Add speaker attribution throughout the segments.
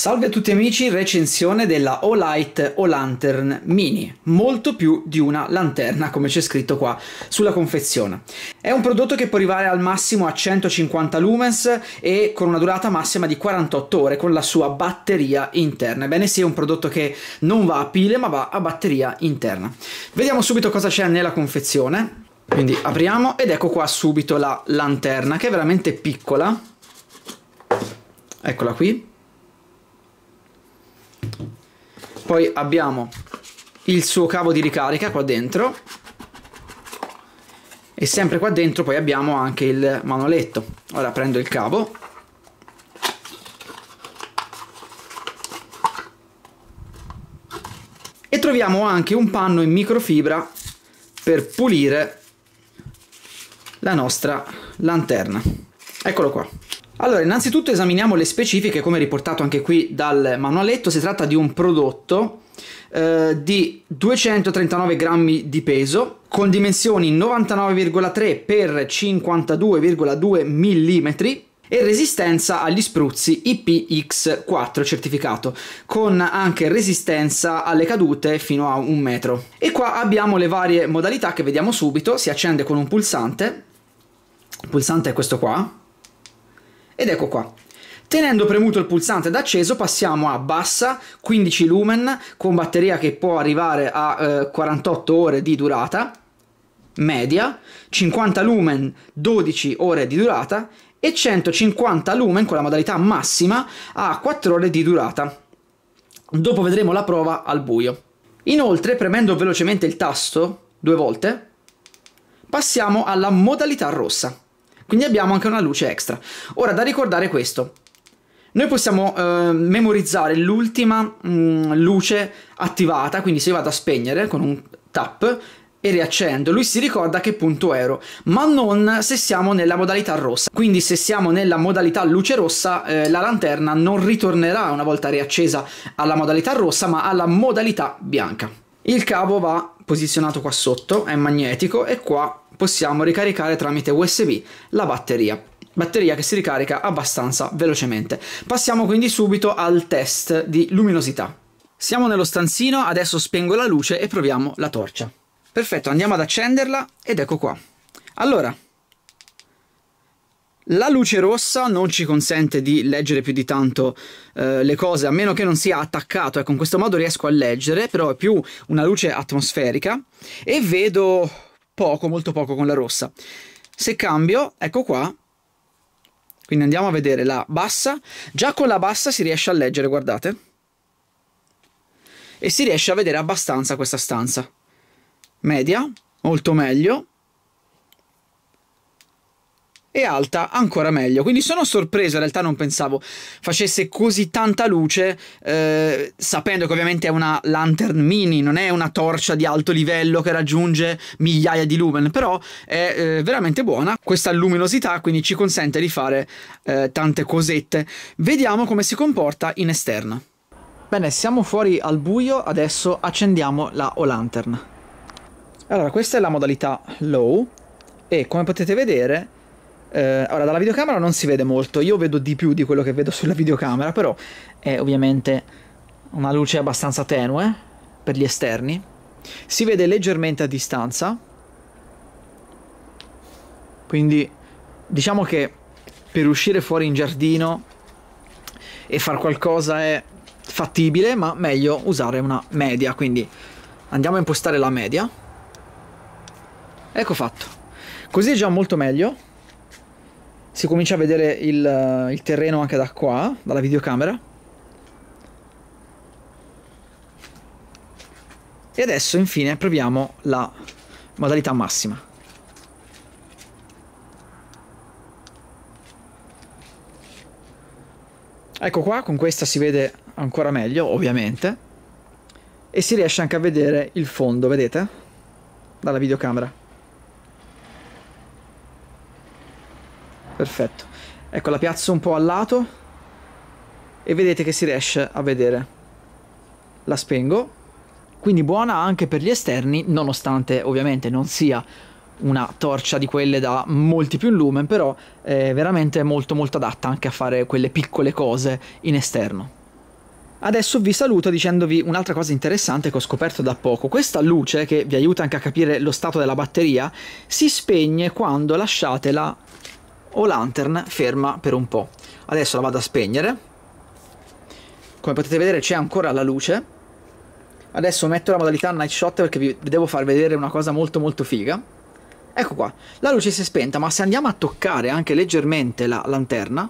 Speaker 1: Salve a tutti amici, recensione della O Light O Lantern Mini, molto più di una lanterna come c'è scritto qua sulla confezione. È un prodotto che può arrivare al massimo a 150 lumens e con una durata massima di 48 ore con la sua batteria interna. Ebbene sì, è un prodotto che non va a pile ma va a batteria interna. Vediamo subito cosa c'è nella confezione. Quindi apriamo ed ecco qua subito la lanterna che è veramente piccola. Eccola qui Poi abbiamo il suo cavo di ricarica qua dentro e sempre qua dentro poi abbiamo anche il manoletto. Ora prendo il cavo. E troviamo anche un panno in microfibra per pulire la nostra lanterna. Eccolo qua. Allora, innanzitutto esaminiamo le specifiche, come riportato anche qui dal manualetto, si tratta di un prodotto eh, di 239 grammi di peso, con dimensioni 99,3 x 52,2 mm, e resistenza agli spruzzi IPX4 certificato, con anche resistenza alle cadute fino a un metro. E qua abbiamo le varie modalità che vediamo subito, si accende con un pulsante, il pulsante è questo qua, ed ecco qua. Tenendo premuto il pulsante d'acceso passiamo a bassa, 15 lumen, con batteria che può arrivare a eh, 48 ore di durata, media, 50 lumen, 12 ore di durata e 150 lumen con la modalità massima a 4 ore di durata. Dopo vedremo la prova al buio. Inoltre, premendo velocemente il tasto due volte, passiamo alla modalità rossa. Quindi abbiamo anche una luce extra. Ora da ricordare questo. Noi possiamo eh, memorizzare l'ultima mm, luce attivata, quindi se io vado a spegnere con un tap e riaccendo, lui si ricorda che punto ero, ma non se siamo nella modalità rossa. Quindi se siamo nella modalità luce rossa, eh, la lanterna non ritornerà una volta riaccesa alla modalità rossa, ma alla modalità bianca. Il cavo va posizionato qua sotto, è magnetico, e qua possiamo ricaricare tramite USB la batteria batteria che si ricarica abbastanza velocemente. Passiamo quindi subito al test di luminosità. Siamo nello stanzino, adesso spengo la luce e proviamo la torcia. Perfetto, andiamo ad accenderla ed ecco qua. Allora, la luce rossa non ci consente di leggere più di tanto eh, le cose, a meno che non sia attaccato, ecco in questo modo riesco a leggere, però è più una luce atmosferica e vedo poco, molto poco con la rossa. Se cambio, ecco qua, quindi andiamo a vedere la bassa, già con la bassa si riesce a leggere, guardate, e si riesce a vedere abbastanza questa stanza. Media, molto meglio, e alta ancora meglio. Quindi sono sorpreso, in realtà non pensavo facesse così tanta luce, eh, sapendo che ovviamente è una lantern mini, non è una torcia di alto livello che raggiunge migliaia di lumen, però è eh, veramente buona questa luminosità, quindi ci consente di fare eh, tante cosette. Vediamo come si comporta in esterna. Bene, siamo fuori al buio, adesso accendiamo la O-Lantern. Allora, questa è la modalità low e come potete vedere eh, ora, dalla videocamera non si vede molto, io vedo di più di quello che vedo sulla videocamera, però è ovviamente una luce abbastanza tenue per gli esterni. Si vede leggermente a distanza, quindi diciamo che per uscire fuori in giardino e far qualcosa è fattibile, ma meglio usare una media, quindi andiamo a impostare la media. Ecco fatto. Così è già molto meglio si comincia a vedere il, eh, il terreno anche da qua, dalla videocamera. E adesso infine proviamo la modalità massima. Ecco qua, con questa si vede ancora meglio, ovviamente, e si riesce anche a vedere il fondo, vedete? Dalla videocamera. perfetto ecco la piazzo un po' a lato e vedete che si riesce a vedere la spengo quindi buona anche per gli esterni nonostante ovviamente non sia una torcia di quelle da molti più lumen però è veramente molto molto adatta anche a fare quelle piccole cose in esterno Adesso vi saluto dicendovi un'altra cosa interessante che ho scoperto da poco. Questa luce, che vi aiuta anche a capire lo stato della batteria, si spegne quando lasciatela o lantern ferma per un po'. Adesso la vado a spegnere. Come potete vedere c'è ancora la luce. Adesso metto la modalità night shot perché vi devo far vedere una cosa molto molto figa. Ecco qua, la luce si è spenta, ma se andiamo a toccare anche leggermente la lanterna...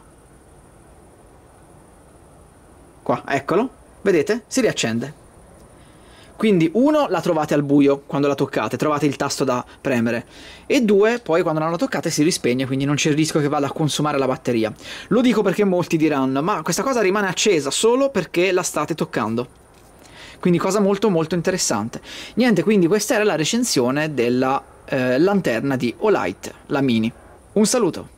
Speaker 1: Qua, eccolo, vedete? Si riaccende. Quindi uno la trovate al buio quando la toccate, trovate il tasto da premere e due poi quando non la toccate si rispegne, quindi non c'è il rischio che vada a consumare la batteria. Lo dico perché molti diranno, ma questa cosa rimane accesa solo perché la state toccando quindi cosa molto molto interessante. Niente, quindi questa era la recensione della eh, lanterna di Olight, la mini. Un saluto!